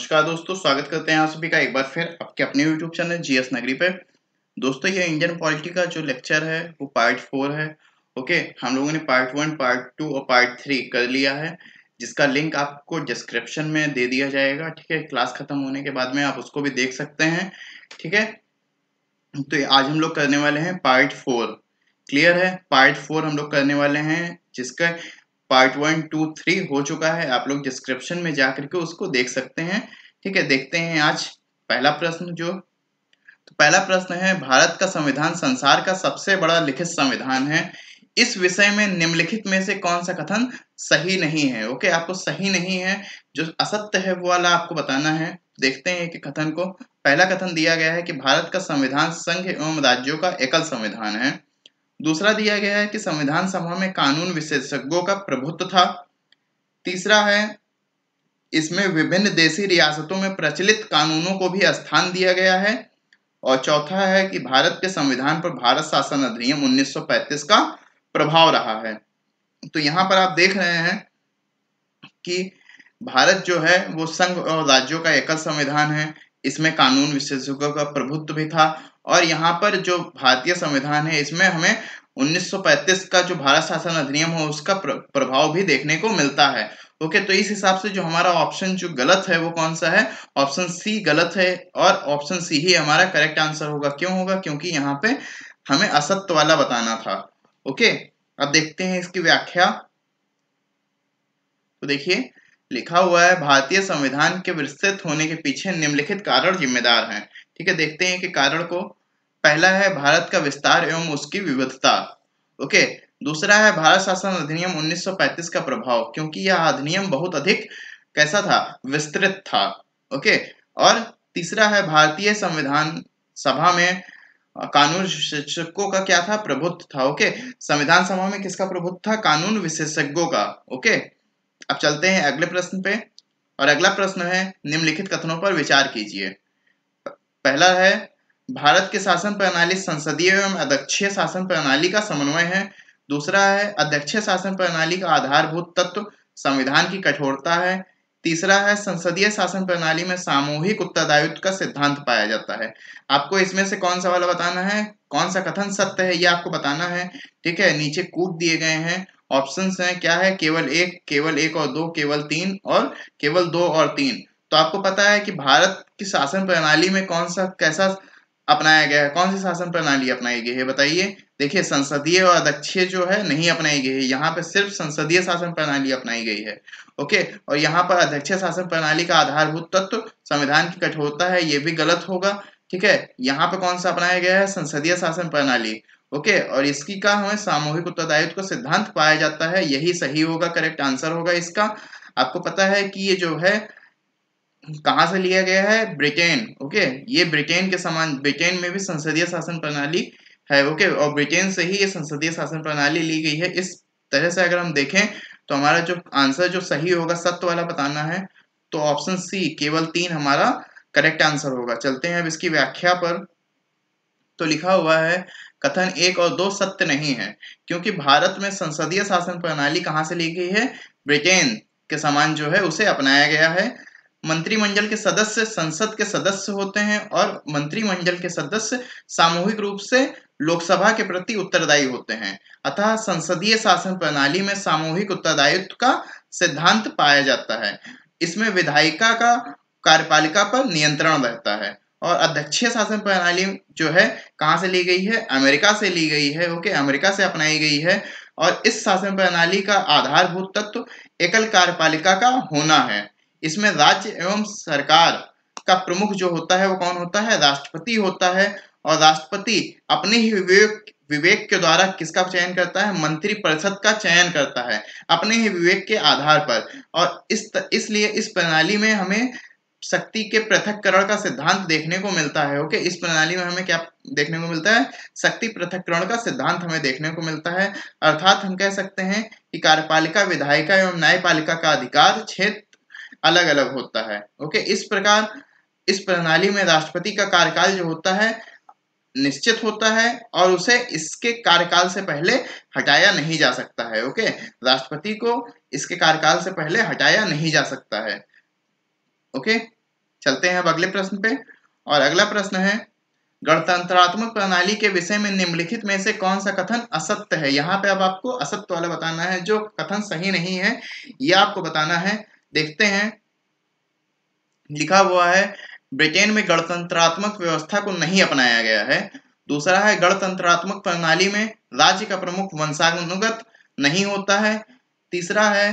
नमस्कार दोस्तों स्वागत करते हैं आप सभी का एक बार फिर आपके अपने YouTube चैनल जीएस नगरी पे दोस्तों ये इंडियन पॉलिटी का जो लेक्चर है वो पार्ट फोर है ओके हम लोगों ने पार्ट वन पार्ट टू और पार्ट थ्री कर लिया है जिसका लिंक आपको डिस्क्रिप्शन में दे दिया जाएगा ठीक है क्लास खत्म होने के बाद में आप उसको भी देख सकते हैं ठीक है तो आज हम लोग करने वाले हैं पार्ट फोर क्लियर है पार्ट फोर हम लोग करने वाले हैं जिसका पार्ट वन टू थ्री हो चुका है आप लोग डिस्क्रिप्शन में जा करके उसको देख सकते हैं ठीक है देखते हैं आज पहला प्रश्न जो तो पहला प्रश्न है भारत का संविधान संसार का सबसे बड़ा लिखित संविधान है इस विषय में निम्नलिखित में से कौन सा कथन सही नहीं है ओके आपको सही नहीं है जो असत्य है वो वाला आपको बताना है देखते हैं कि कथन को पहला कथन दिया गया है कि भारत का संविधान संघ एवं राज्यों का एकल संविधान है दूसरा दिया गया है कि संविधान सभा में कानून विशेषज्ञों का प्रभुत्व था तीसरा है इसमें विभिन्न देशी रियासतों में प्रचलित कानूनों को भी स्थान दिया गया है और चौथा है कि भारत के संविधान पर भारत शासन अधिनियम 1935 का प्रभाव रहा है तो यहाँ पर आप देख रहे हैं कि भारत जो है वो संघ और राज्यों का एकल संविधान है इसमें कानून विशेषज्ञों का प्रभुत्व भी था और यहाँ पर जो भारतीय संविधान है इसमें हमें 1935 का जो भारत शासन अधिनियम है उसका प्रभाव भी देखने को मिलता है ओके तो इस हिसाब से जो हमारा ऑप्शन जो गलत है वो कौन सा है ऑप्शन सी गलत है और ऑप्शन सी ही हमारा करेक्ट आंसर होगा क्यों होगा क्योंकि यहाँ पे हमें असत्य वाला बताना था ओके अब देखते हैं इसकी व्याख्या तो देखिए लिखा हुआ है भारतीय संविधान के विस्तृत होने के पीछे निम्नलिखित कारण जिम्मेदार हैं ठीक है देखते हैं कि कारण को पहला है भारत का विस्तार एवं उसकी विविधता ओके दूसरा है भारत शासन अधिनियम 1935 का प्रभाव क्योंकि यह अधिनियम बहुत अधिक कैसा था विस्तृत था ओके और तीसरा है भारतीय संविधान सभा में कानून विशेषज्ञों का क्या था प्रभुत्व था ओके संविधान सभा में किसका प्रभुत्व था कानून विशेषज्ञों का ओके अब चलते हैं अगले प्रश्न पे और अगला प्रश्न है निम्नलिखित कथनों पर विचार कीजिए पहला है भारत के शासन प्रणाली संसदीय एवं अध्यक्षीय शासन प्रणाली का समन्वय है दूसरा है अध्यक्षीय शासन प्रणाली का आधारभूत तत्व संविधान की कठोरता है तीसरा है संसदीय शासन प्रणाली में सामूहिक उत्तरदायित्व का सिद्धांत पाया जाता है आपको इसमें से कौन सा वाला बताना है कौन सा कथन सत्य है ये आपको बताना है ठीक है नीचे कूट दिए गए हैं ऑप्शंस हैं क्या है केवल एक केवल एक और दो केवल तीन और केवल दो और तीन तो आपको पता है कि भारत की शासन प्रणाली में कौन सा कैसा अपनाया गया है कौन सी शासन प्रणाली अपनाई गई है बताइए देखिए संसदीय और अध्यक्षीय जो है नहीं अपनाई गई है यहाँ पर सिर्फ संसदीय शासन प्रणाली अपनाई गई है ओके और यहाँ पर अध्यक्षीय शासन प्रणाली का आधारभूत तत्व संविधान की कठोरता है ये भी गलत होगा ठीक है यहाँ पर कौन सा अपनाया गया है संसदीय शासन प्रणाली ओके और इसकी का हमें सामूहिक उत्तरदायित्व का सिद्धांत पाया जाता है यही सही होगा करेक्ट आंसर होगा इसका आपको पता है कि ये जो है कहा से लिया गया है ब्रिटेन ओके ये ब्रिटेन के समान ब्रिटेन में भी संसदीय शासन प्रणाली है ओके और ब्रिटेन से ही ये संसदीय शासन प्रणाली ली गई है इस तरह से अगर हम देखें तो हमारा जो आंसर जो सही होगा सत्य वाला बताना है तो ऑप्शन सी केवल तीन हमारा करेक्ट आंसर होगा चलते हैं अब इसकी व्याख्या पर तो लिखा हुआ है कथन एक और दो सत्य नहीं है क्योंकि भारत में संसदीय शासन प्रणाली कहाँ से ली गई है ब्रिटेन के समान जो है उसे अपनाया गया है मंत्रिमंडल के सदस्य संसद के सदस्य होते हैं और मंत्रिमंडल के सदस्य सामूहिक रूप से लोकसभा के प्रति उत्तरदायी होते हैं अतः संसदीय शासन प्रणाली में सामूहिक उत्तरदायित्व का सिद्धांत पाया जाता है इसमें विधायिका का कार्यपालिका पर नियंत्रण रहता है और अध्यक्षीय शासन प्रणाली जो है कहाँ से ली गई है अमेरिका से ली गई है ओके अमेरिका से अपनाई गई है और इस शासन प्रणाली का आधारभूत तत्व एकल कार्यपालिका का होना है इसमें राज्य एवं सरकार का प्रमुख जो होता है वो कौन होता है राष्ट्रपति होता है और राष्ट्रपति अपने ही विवेक विवेक के द्वारा किसका चयन करता है मंत्री परिषद का चयन करता है अपने ही विवेक के आधार पर और इस इसलिए इस प्रणाली में हमें शक्ति के पृथककरण का सिद्धांत देखने को मिलता है ओके इस प्रणाली में हमें क्या देखने को मिलता है शक्ति पृथककरण का सिद्धांत हमें देखने को मिलता है अर्थात हम कह सकते हैं कि कार्यपालिका विधायिका एवं न्यायपालिका का अधिकार क्षेत्र अलग अलग होता है ओके इस प्रकार इस प्रणाली में राष्ट्रपति का कार्यकाल जो होता है निश्चित होता है और उसे इसके कार्यकाल से पहले हटाया नहीं जा सकता है ओके राष्ट्रपति को इसके कार्यकाल से पहले हटाया नहीं जा सकता है ओके चलते हैं अब अगले प्रश्न पे और अगला प्रश्न है गणतंत्रात्मक प्रणाली के विषय में निम्नलिखित में से कौन सा कथन असत्य है यहाँ पे अब आपको असत्य वाला बताना है जो कथन सही नहीं है यह आपको बताना है देखते हैं लिखा हुआ है ब्रिटेन में गणतंत्रात्मक व्यवस्था को नहीं अपनाया गया है दूसरा है गणतंत्रात्मक प्रणाली में राज्य का प्रमुख वंशानुगत नहीं होता है तीसरा है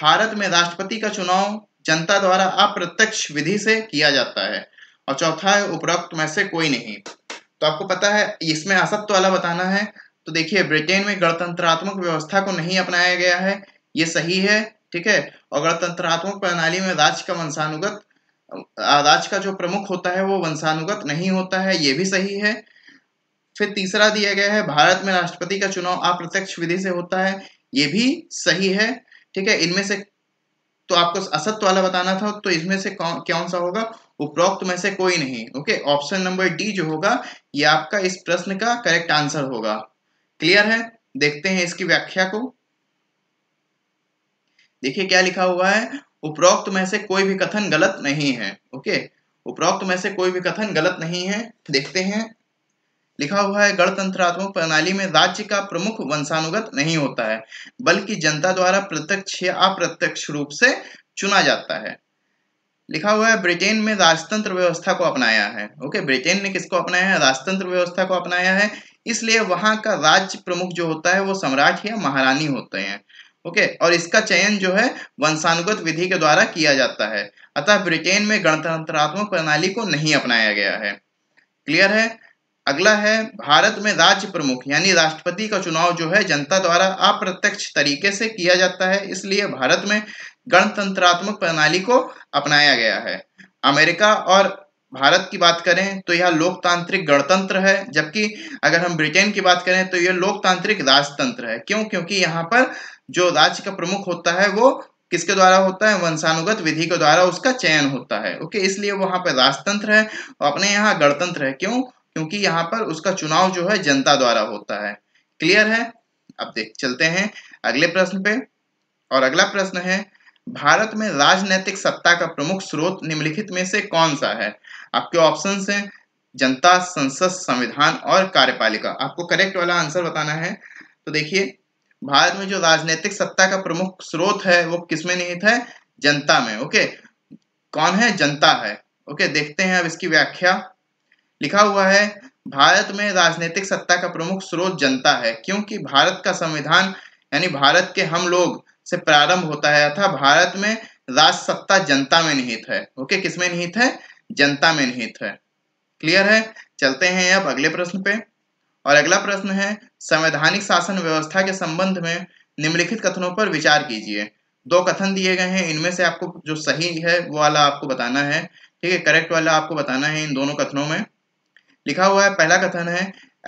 भारत में राष्ट्रपति का चुनाव जनता द्वारा अप्रत्यक्ष विधि से किया जाता है और चौथा है उपरोक्त में से कोई नहीं तो आपको पता है इसमें असत्य वाला बताना है तो देखिए ब्रिटेन में गणतंत्रात्मक व्यवस्था को नहीं अपनाया गया है ये सही है ठीक है और गणतंत्रात्मक प्रणाली में राज्य का वंशानुगत राज्य का जो प्रमुख होता है वो वंशानुगत नहीं होता है ये भी सही है फिर तीसरा दिया गया है भारत में राष्ट्रपति का चुनाव अप्रत्यक्ष विधि से होता है ये भी सही है ठीक है इनमें से तो आपको असत्य वाला बताना था तो इसमें से कौन कौन सा होगा उपरोक्त में से कोई नहीं ओके ऑप्शन नंबर डी जो होगा ये आपका इस प्रश्न का करेक्ट आंसर होगा क्लियर है देखते हैं इसकी व्याख्या को देखिए क्या लिखा हुआ है उपरोक्त में से कोई भी कथन गलत नहीं है ओके उपरोक्त में से कोई भी कथन गलत नहीं है देखते हैं लिखा हुआ है गणतंत्रात्मक प्रणाली में राज्य का प्रमुख वंशानुगत नहीं होता है बल्कि जनता द्वारा प्रत्यक्ष या अप्रत्यक्ष रूप से चुना जाता है लिखा हुआ है ब्रिटेन में राजतंत्र व्यवस्था को अपनाया है ओके ब्रिटेन ने किसको अपनाया है राजतंत्र व्यवस्था को अपनाया है इसलिए वहां का राज्य प्रमुख जो होता है वो सम्राट या महारानी होते हैं ओके और इसका चयन जो है वंशानुगत विधि के द्वारा किया जाता है अतः ब्रिटेन में गणतंत्रात्मक प्रणाली को नहीं अपनाया गया है क्लियर है अगला है भारत में राज्य प्रमुख यानी राष्ट्रपति का चुनाव जो है जनता द्वारा अप्रत्यक्ष तरीके से किया जाता है इसलिए भारत में गणतंत्रात्मक प्रणाली को अपनाया गया है अमेरिका और भारत की बात करें तो यह लोकतांत्रिक गणतंत्र है जबकि अगर हम ब्रिटेन की बात करें तो यह लोकतांत्रिक राजतंत्र है क्यों क्योंकि यहाँ पर जो राज्य का प्रमुख होता है वो किसके द्वारा होता है वंशानुगत विधि के द्वारा उसका चयन होता है ओके इसलिए वहां पर राजतंत्र है और अपने यहाँ गणतंत्र है क्यों क्योंकि यहाँ पर उसका चुनाव जो है जनता द्वारा होता है क्लियर है अब देख चलते हैं अगले प्रश्न पे और अगला प्रश्न है भारत में राजनैतिक सत्ता का प्रमुख स्रोत निम्नलिखित में से कौन सा है आपके ऑप्शन है जनता संसद संविधान और कार्यपालिका आपको करेक्ट वाला आंसर बताना है तो देखिए भारत में जो राजनीतिक सत्ता का प्रमुख स्रोत है वो किसमें निहित है जनता में ओके कौन है जनता है ओके देखते हैं अब इसकी व्याख्या लिखा हुआ है भारत में राजनीतिक सत्ता का प्रमुख स्रोत जनता है क्योंकि भारत का संविधान यानी भारत के हम लोग से प्रारंभ होता है अर्थात भारत में राज सत्ता जनता में निहित है ओके किसमें निहित है जनता में निहित है क्लियर है चलते हैं अब अगले प्रश्न पे और अगला प्रश्न है संवैधानिक शासन व्यवस्था के संबंध में निम्नलिखित कथनों पर विचार कीजिए दो कथन दिए गए हैं इनमें से आपको जो सही है वो वाला आपको बताना है ठीक है करेक्ट वाला आपको बताना है इन दोनों कथनों में लिखा हुआ है पहला कथन है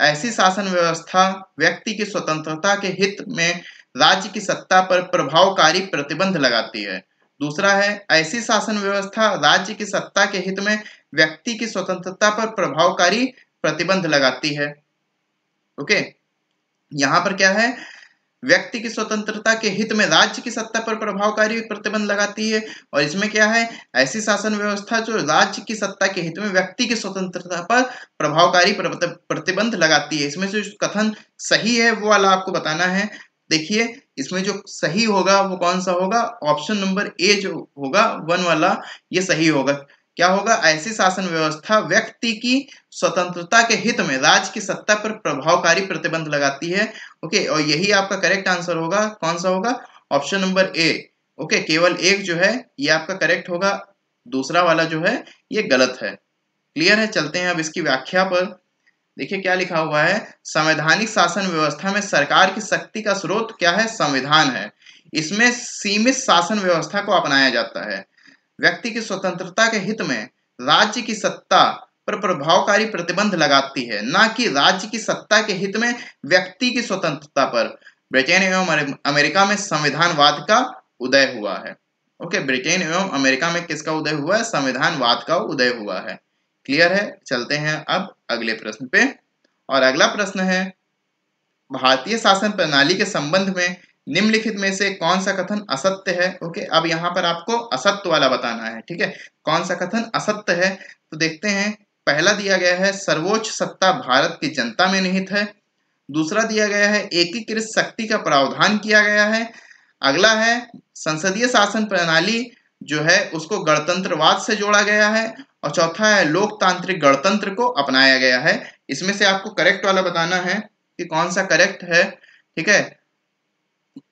ऐसी शासन व्यवस्था व्यक्ति की स्वतंत्रता के हित में राज्य की सत्ता पर प्रभावकारी प्रतिबंध लगाती है दूसरा है ऐसी शासन व्यवस्था राज्य की सत्ता के हित में व्यक्ति की स्वतंत्रता पर प्रभावकारी प्रतिबंध लगाती है ओके यहां पर क्या है व्यक्ति की स्वतंत्रता के हित में राज्य की सत्ता पर प्रभावकारी प्रतिबंध लगाती है और इसमें क्या है ऐसी शासन व्यवस्था जो राज्य की सत्ता के हित में व्यक्ति की स्वतंत्रता पर प्रभावकारी प्रतिबंध लगाती है इसमें जो कथन सही है वो वाला आपको बताना है देखिए इसमें जो सही होगा वो कौन सा होगा ऑप्शन नंबर ए जो होगा वन वाला ये सही होगा क्या होगा ऐसी शासन व्यवस्था व्यक्ति की स्वतंत्रता के हित में राज्य की सत्ता पर प्रभावकारी प्रतिबंध लगाती है ओके और यही आपका करेक्ट आंसर होगा कौन सा होगा ऑप्शन नंबर ए ओके केवल एक जो है ये आपका करेक्ट होगा दूसरा वाला जो है ये गलत है क्लियर है चलते हैं अब इसकी व्याख्या पर देखिए क्या लिखा हुआ है संवैधानिक शासन व्यवस्था में सरकार की शक्ति का स्रोत क्या है संविधान है इसमें सीमित शासन व्यवस्था को अपनाया जाता है व्यक्ति की स्वतंत्रता के हित में राज्य की सत्ता पर प्रभावकारी प्रतिबंध लगाती है न कि राज्य की सत्ता के हित में व्यक्ति की स्वतंत्रता पर ब्रिटेन एवं अमेरिका में संविधानवाद का उदय हुआ है ओके ब्रिटेन एवं अमेरिका में किसका उदय हुआ है संविधानवाद का उदय हुआ है क्लियर है चलते हैं अब अगले प्रश्न पे और अगला प्रश्न है भारतीय शासन प्रणाली के संबंध में निम्नलिखित में से कौन सा कथन असत्य है ओके अब यहाँ पर आपको असत्य वाला बताना है ठीक है कौन सा कथन असत्य है तो देखते हैं पहला दिया गया है सर्वोच्च सत्ता भारत की जनता में निहित है दूसरा दिया गया है एकीकृत शक्ति का प्रावधान किया गया है अगला है संसदीय शासन प्रणाली जो है उसको गणतंत्रवाद से जोड़ा गया है और चौथा है लोकतांत्रिक गणतंत्र को अपनाया गया है इसमें से आपको करेक्ट वाला बताना है कि कौन सा करेक्ट है ठीक है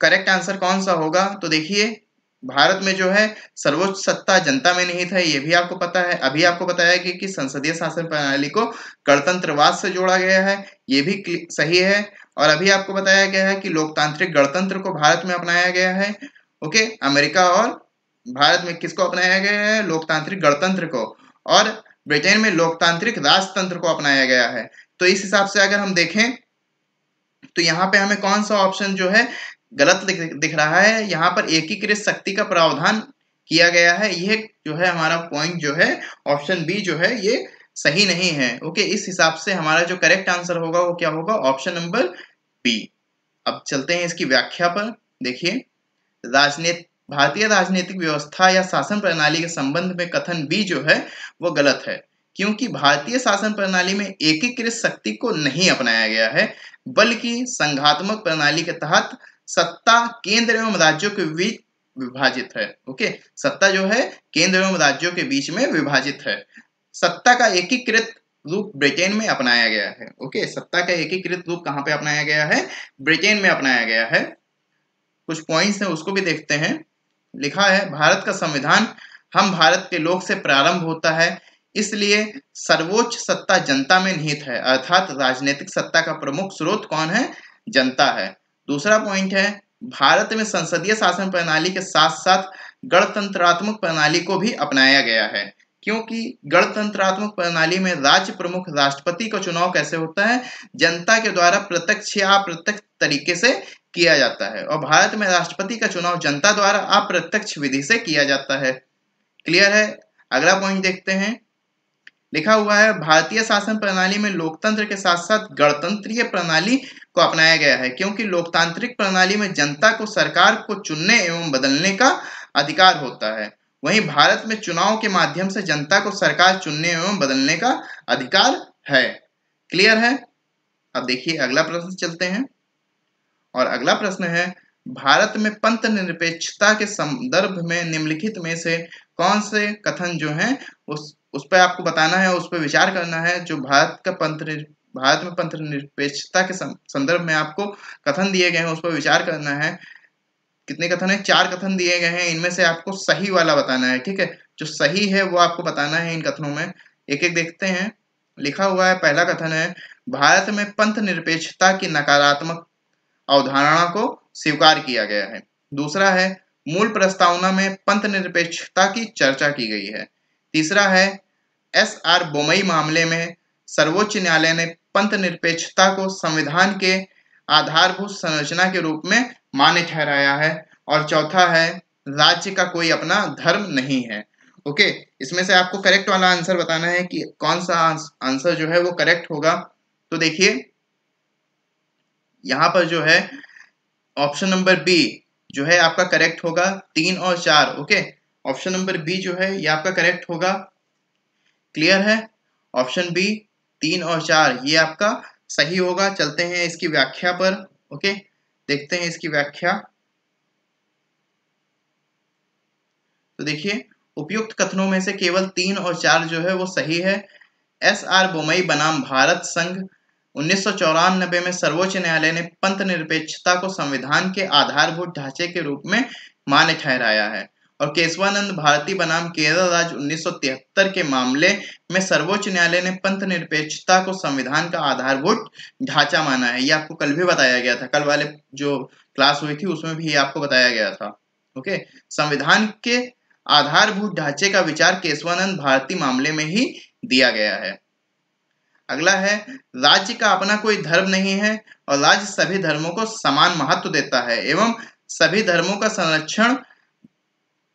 करेक्ट आंसर कौन सा होगा तो देखिए भारत में जो है सर्वोच्च सत्ता जनता में नहीं था ये भी आपको पता है अभी आपको बताया कि, कि संसदीय शासन प्रणाली को गणतंत्रवाद से जोड़ा गया है ये भी सही है और अभी आपको बताया गया है कि लोकतांत्रिक गणतंत्र को भारत में अपनाया गया है ओके अमेरिका और भारत में किसको अपनाया गया है लोकतांत्रिक गणतंत्र को और ब्रिटेन में लोकतांत्रिक राजतंत्र को अपनाया गया है तो इस हिसाब से अगर हम देखें तो यहाँ पे हमें कौन सा ऑप्शन जो है गलत दिख रहा है यहाँ पर एकीकृत शक्ति का प्रावधान किया गया है यह जो है हमारा पॉइंट जो है ऑप्शन बी जो है ये सही नहीं है ओके इस हिसाब से हमारा जो करेक्ट आंसर होगा वो क्या होगा ऑप्शन नंबर बी अब चलते हैं इसकी व्याख्या पर देखिए राजनीति भारतीय राजनीतिक व्यवस्था या शासन प्रणाली के संबंध में कथन भी जो है वो गलत है क्योंकि भारतीय शासन प्रणाली में एकीकृत शक्ति को नहीं अपनाया गया है बल्कि संघात्मक प्रणाली के तहत सत्ता केंद्र एवं राज्यों के बीच विभाजित है ओके सत्ता जो है केंद्र एवं राज्यों के बीच में विभाजित है सत्ता का एकीकृत रूप ब्रिटेन में अपनाया गया है ओके सत्ता का एकीकृत रूप कहाँ पे अपनाया गया है ब्रिटेन में अपनाया गया है कुछ पॉइंट्स हैं उसको भी देखते हैं लिखा है भारत का संविधान हम भारत के लोग से प्रारंभ होता है इसलिए सर्वोच्च सत्ता जनता में निहित है अर्थात राजनीतिक सत्ता का प्रमुख स्रोत कौन है जनता है दूसरा पॉइंट है भारत में संसदीय शासन प्रणाली के साथ साथ गणतंत्रात्मक प्रणाली को भी अपनाया गया है क्योंकि गणतंत्रात्मक प्रणाली में राज्य प्रमुख राष्ट्रपति का चुनाव कैसे होता है जनता के द्वारा प्रत्यक्ष या अप्रत्यक्ष तरीके से किया जाता है और भारत में राष्ट्रपति का चुनाव जनता द्वारा अप्रत्यक्ष विधि से किया जाता है क्लियर है अगला पॉइंट देखते हैं लिखा हुआ है भारतीय शासन प्रणाली में लोकतंत्र के साथ साथ गणतंत्रीय प्रणाली को अपनाया गया है क्योंकि लोकतांत्रिक प्रणाली में जनता को सरकार को चुनने एवं बदलने का अधिकार होता है वहीं भारत में चुनाव के माध्यम से जनता को सरकार चुनने एवं बदलने का अधिकार है क्लियर है अब देखिए अगला प्रश्न चलते हैं और अगला प्रश्न है भारत में पंत निरपेक्षता के संदर्भ में निम्नलिखित में से कौन से कथन जो हैं उस उस पर आपको बताना है उस पर विचार करना है जो भारत का पंथ भारत में पंथ निरपेक्षता के संदर्भ में आपको कथन दिए गए हैं उस पर विचार करना है कितने कथन है चार कथन दिए गए हैं इनमें से आपको सही वाला बताना है ठीक है जो सही है वो आपको बताना है इन कथनों में एक एक देखते हैं लिखा हुआ है पहला कथन है भारत में पंथ निरपेक्षता की नकारात्मक अवधारणा को स्वीकार किया गया है दूसरा है मूल प्रस्तावना में पंथ निरपेक्षता की चर्चा की गई है तीसरा है एस आर बोमई मामले में सर्वोच्च न्यायालय ने पंथ निरपेक्षता को संविधान के आधारभूत संरचना के रूप में मान्य ठहराया है और चौथा है राज्य का कोई अपना धर्म नहीं है ओके इसमें से आपको करेक्ट वाला आंसर बताना है कि कौन सा आंसर जो है वो करेक्ट होगा तो देखिए यहां पर जो है ऑप्शन नंबर बी जो है आपका करेक्ट होगा तीन और चार ओके ऑप्शन नंबर बी जो है ये आपका करेक्ट होगा क्लियर है ऑप्शन बी तीन और चार ये आपका सही होगा चलते हैं इसकी व्याख्या पर ओके देखते हैं इसकी व्याख्या तो देखिए उपयुक्त कथनों में से केवल तीन और चार जो है वो सही है एस आर बोमई बनाम भारत संघ उन्नीस में सर्वोच्च न्यायालय ने पंथ निरपेक्षता को संविधान के आधारभूत ढांचे के रूप में मान्य ठहराया है और केशवानंद भारती बनाम केरल राज उन्नीस के मामले में सर्वोच्च न्यायालय ने पंथ निरपेक्षता को संविधान का आधारभूत ढांचा माना है ये आपको कल भी बताया गया था कल वाले जो क्लास हुई थी उसमें भी आपको बताया गया था ओके संविधान के आधारभूत ढांचे का विचार केशवानंद भारती मामले में ही दिया गया है अगला है राज्य का अपना कोई धर्म नहीं है और राज्य सभी धर्मों को समान महत्व देता है एवं सभी धर्मों का संरक्षण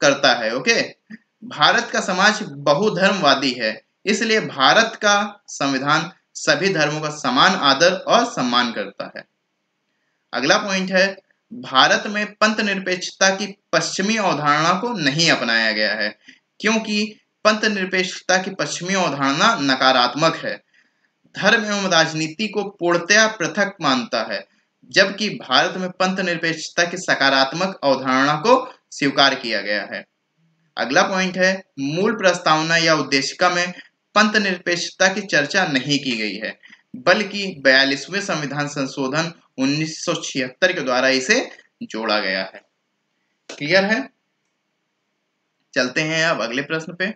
करता है ओके भारत का समाज बहुधर्मवादी है इसलिए भारत का संविधान सभी धर्मों का समान आदर और सम्मान करता है अगला पॉइंट है भारत में पंथ निरपेक्षता की पश्चिमी अवधारणा को नहीं अपनाया गया है क्योंकि पंथ निरपेक्षता की पश्चिमी अवधारणा नकारात्मक है धर्म एवं राजनीति को पूर्णतया पृथक मानता है जबकि भारत में पंथ निरपेक्षता की सकारात्मक अवधारणा को स्वीकार किया गया है अगला पॉइंट है मूल प्रस्तावना या उद्देशिका में पंथ निरपेक्षता की चर्चा नहीं की गई है बल्कि बयालीसवें संविधान संशोधन 1976 के द्वारा इसे जोड़ा गया है क्लियर है चलते हैं अब अगले प्रश्न पे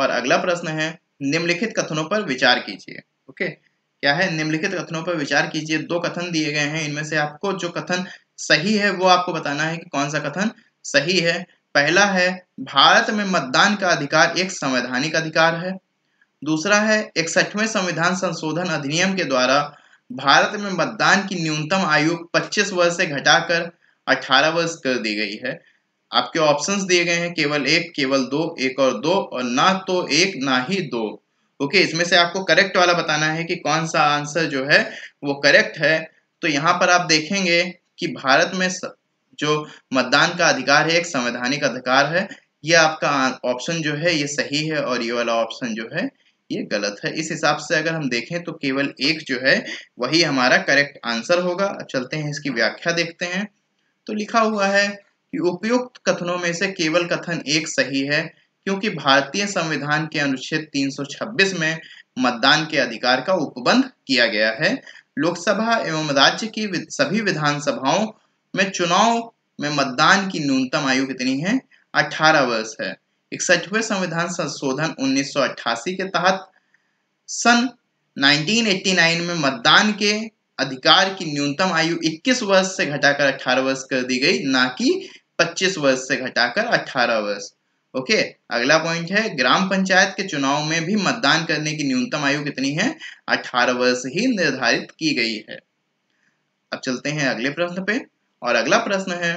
और अगला प्रश्न है निम्नलिखित कथनों पर विचार कीजिए ओके क्या है निम्नलिखित कथनों पर विचार कीजिए दो कथन दिए गए हैं इनमें से आपको जो कथन सही है वो आपको बताना है कि कौन सा कथन सही है पहला है भारत में मतदान का अधिकार एक संवैधानिक अधिकार है दूसरा है इकसठवें संविधान संशोधन अधिनियम के द्वारा भारत में मतदान की न्यूनतम आयु 25 वर्ष से घटाकर 18 वर्ष कर दी गई है आपके ऑप्शंस दिए गए हैं केवल एक केवल दो एक और दो और ना तो एक ना ही दो ओके इसमें से आपको करेक्ट वाला बताना है कि कौन सा आंसर जो है वो करेक्ट है तो यहाँ पर आप देखेंगे कि भारत में जो मतदान का अधिकार है एक संवैधानिक अधिकार है ये आपका ऑप्शन जो है ये सही है और ये वाला ऑप्शन जो है ये गलत है इस हिसाब से अगर हम देखें तो केवल एक जो है वही हमारा करेक्ट आंसर होगा चलते हैं इसकी व्याख्या देखते हैं तो लिखा हुआ है कि उपयुक्त कथनों में से केवल कथन एक सही है क्योंकि भारतीय संविधान के अनुच्छेद 326 में मतदान के अधिकार का उपबंध किया गया है लोकसभा एवं राज्य की सभी विधानसभाओं में चुनाव में मतदान की न्यूनतम आयु कितनी है 18 वर्ष है इकसठवें संविधान संशोधन 1988 के तहत सन 1989 में मतदान के अधिकार की न्यूनतम आयु 21 वर्ष से घटाकर 18 वर्ष कर दी गई ना कि 25 वर्ष से घटाकर 18 वर्ष ओके अगला पॉइंट है ग्राम पंचायत के चुनाव में भी मतदान करने की न्यूनतम आयु कितनी है 18 वर्ष ही निर्धारित की गई है अब चलते हैं अगले प्रश्न पे और अगला प्रश्न है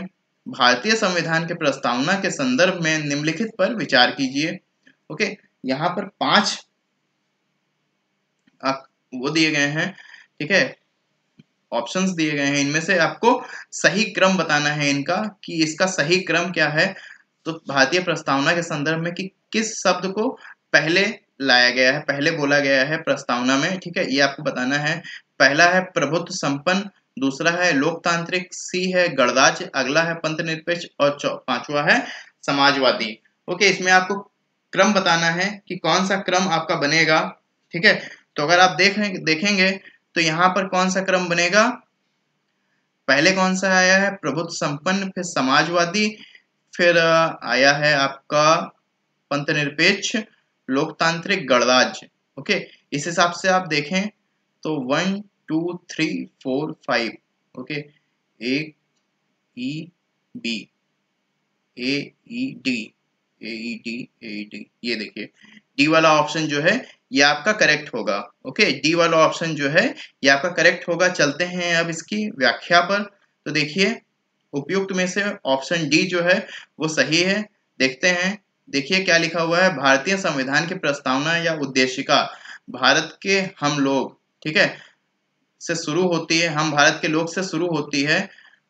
भारतीय संविधान के प्रस्तावना के संदर्भ में निम्नलिखित पर विचार कीजिए ओके यहाँ पर पांच वो दिए गए हैं ठीक है ऑप्शंस दिए गए हैं इनमें से आपको सही क्रम बताना है इनका कि इसका सही क्रम क्या है तो भारतीय प्रस्तावना के संदर्भ में कि किस शब्द को पहले लाया गया है पहले बोला गया है प्रस्तावना में ठीक है ये आपको बताना है पहला है प्रभुत्व संपन्न दूसरा है लोकतांत्रिक सी है गणराज्य अगला है पंथ निरपेक्ष और पांचवा है समाजवादी ओके इसमें आपको क्रम बताना है कि कौन सा क्रम आपका बनेगा ठीक है तो अगर आप देख देखेंगे तो यहां पर कौन सा क्रम बनेगा पहले कौन सा आया है प्रभुत्व संपन्न फिर समाजवादी फिर आया है आपका पंथ निरपेक्ष लोकतांत्रिक गणराज्य ओके इस हिसाब से आप देखें तो one two three four five okay A E B A E D A E D A D ये देखिए डी वाला ऑप्शन जो है ये आपका करेक्ट होगा ओके डी वाला ऑप्शन जो है ये आपका करेक्ट होगा चलते हैं अब इसकी व्याख्या पर तो देखिए उपयुक्त में से ऑप्शन डी जो है वो सही है देखते हैं देखिए क्या लिखा हुआ है भारतीय संविधान की प्रस्तावना या उद्देशिका भारत के हम लोग ठीक है से शुरू होती है हम भारत के लोग से शुरू होती है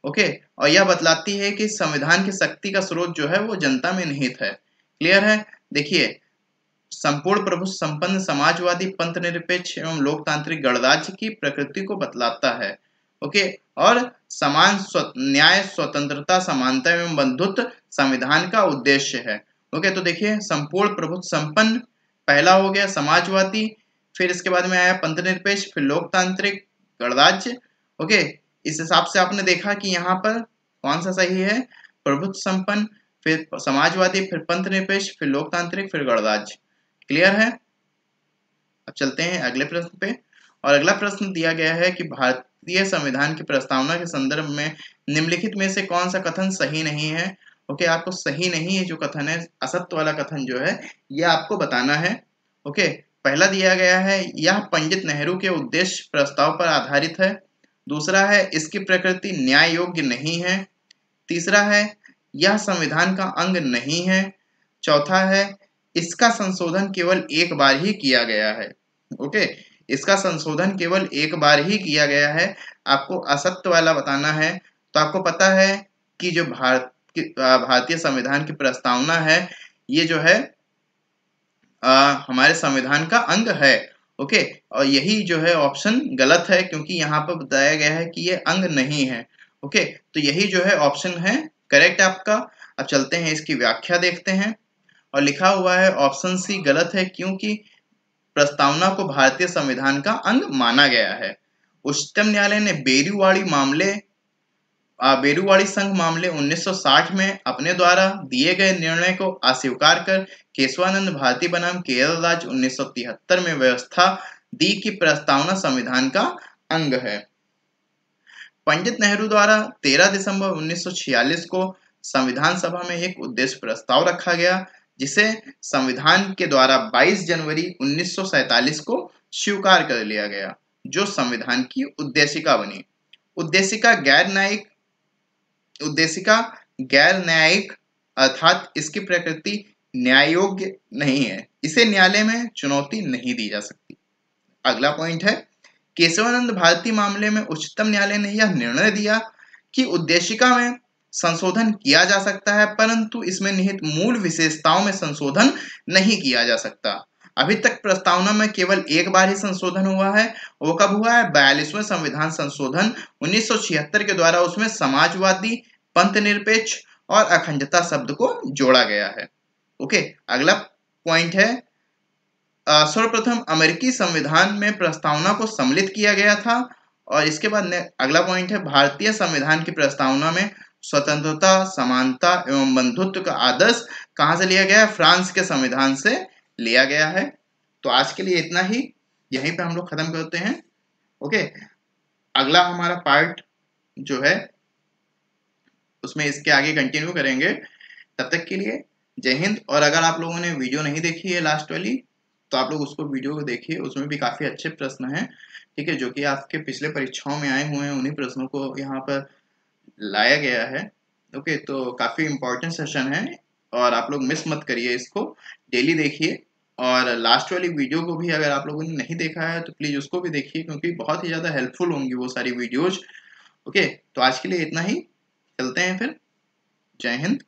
ओके और यह बतलाती है कि संविधान की शक्ति का स्रोत जो है वो जनता में निहित है क्लियर है देखिए संपूर्ण प्रभु संपन्न समाजवादी पंथ निरपेक्ष एवं लोकतांत्रिक गणराज्य की प्रकृति को बतलाता है ओके और समान स्व, न्याय स्वतंत्रता समानता एवं बंधुत्व संविधान का उद्देश्य है ओके तो देखिए संपूर्ण प्रभुत्व संपन्न पहला हो गया समाजवादी फिर इसके बाद में आया पंथ निरपेक्ष फिर लोकतांत्रिक गणराज्य ओके इस हिसाब से आपने देखा कि यहाँ पर कौन सा सही है प्रभुत्व संपन्न फिर समाजवादी फिर पंथ निरपेक्ष फिर लोकतांत्रिक फिर गणराज्य क्लियर है अब चलते हैं अगले प्रश्न पे और अगला प्रश्न दिया गया है कि भारतीय संविधान की प्रस्तावना के संदर्भ में निम्नलिखित में से कौन सा कथन सही नहीं है ओके आपको सही नहीं है जो कथन है असत्य वाला कथन जो है यह आपको बताना है ओके पहला दिया गया है यह पंडित नेहरू के उद्देश्य प्रस्ताव पर आधारित है दूसरा है इसकी प्रकृति न्याय योग्य नहीं है तीसरा है यह संविधान का अंग नहीं है चौथा है इसका संशोधन केवल एक बार ही किया गया है ओके इसका संशोधन केवल एक बार ही किया गया है आपको असत्य वाला बताना है तो आपको पता है कि जो भारत भारतीय संविधान की प्रस्तावना है ये जो है आ, हमारे संविधान का अंग है ओके और यही जो है ऑप्शन गलत है क्योंकि यहाँ पर बताया गया है कि ये अंग नहीं है ओके तो यही जो है ऑप्शन है करेक्ट आपका अब चलते हैं इसकी व्याख्या देखते हैं और लिखा हुआ है ऑप्शन सी गलत है क्योंकि प्रस्तावना को भारतीय संविधान का अंग माना गया है उच्चतम न्यायालय ने बेरीवाड़ी मामले बेरूवाड़ी संघ मामले 1960 में अपने द्वारा दिए गए निर्णय को अस्वीकार कर केशवानंद भारती बनाम केरल राज्य उन्नीस में व्यवस्था दी की प्रस्तावना संविधान का अंग है पंडित नेहरू द्वारा 13 दिसंबर 1946 को संविधान सभा में एक उद्देश्य प्रस्ताव रखा गया जिसे संविधान के द्वारा 22 जनवरी 1947 को स्वीकार कर लिया गया जो संविधान की उद्देशिका बनी उद्देशिका गैर न्यायिक उद्देशिका गैर न्यायिक अर्थात इसकी प्रकृति न्यायोग्य नहीं है इसे न्यायालय में चुनौती नहीं दी जा सकती अगला पॉइंट है केशवानंद भारती मामले में उच्चतम न्यायालय ने यह निर्णय दिया कि उद्देशिका में संशोधन किया जा सकता है परंतु इसमें निहित मूल विशेषताओं में संशोधन नहीं किया जा सकता अभी तक प्रस्तावना में केवल एक बार ही संशोधन हुआ है वो कब हुआ है बयालीसवें संविधान संशोधन 1976 के द्वारा उसमें समाजवादी पंथ निरपेक्ष और अखंडता शब्द को जोड़ा गया है ओके अगला पॉइंट है सर्वप्रथम अमेरिकी संविधान में प्रस्तावना को सम्मिलित किया गया था और इसके बाद अगला पॉइंट है भारतीय संविधान की प्रस्तावना में स्वतंत्रता समानता एवं बंधुत्व का आदर्श कहाँ से लिया गया है फ्रांस के संविधान से लिया गया है तो आज के लिए इतना ही यहीं पे हम लोग खत्म करते हैं ओके अगला हमारा पार्ट जो है उसमें इसके आगे कंटिन्यू करेंगे तब तक के लिए जय हिंद और अगर आप लोगों ने वीडियो नहीं देखी है लास्ट वाली तो आप लोग उसको वीडियो को देखिए उसमें भी काफ़ी अच्छे प्रश्न हैं ठीक है जो कि आपके पिछले परीक्षाओं में आए हुए हैं उन्हीं प्रश्नों को यहाँ पर लाया गया है ओके तो काफ़ी इम्पोर्टेंट सेशन है और आप लोग मिस मत करिए इसको डेली देखिए और लास्ट वाली वीडियो को भी अगर आप लोगों ने नहीं देखा है तो प्लीज़ उसको भी देखिए क्योंकि बहुत ही ज़्यादा हेल्पफुल होंगी वो सारी वीडियोज ओके तो आज के लिए इतना ही चलते हैं फिर जय हिंद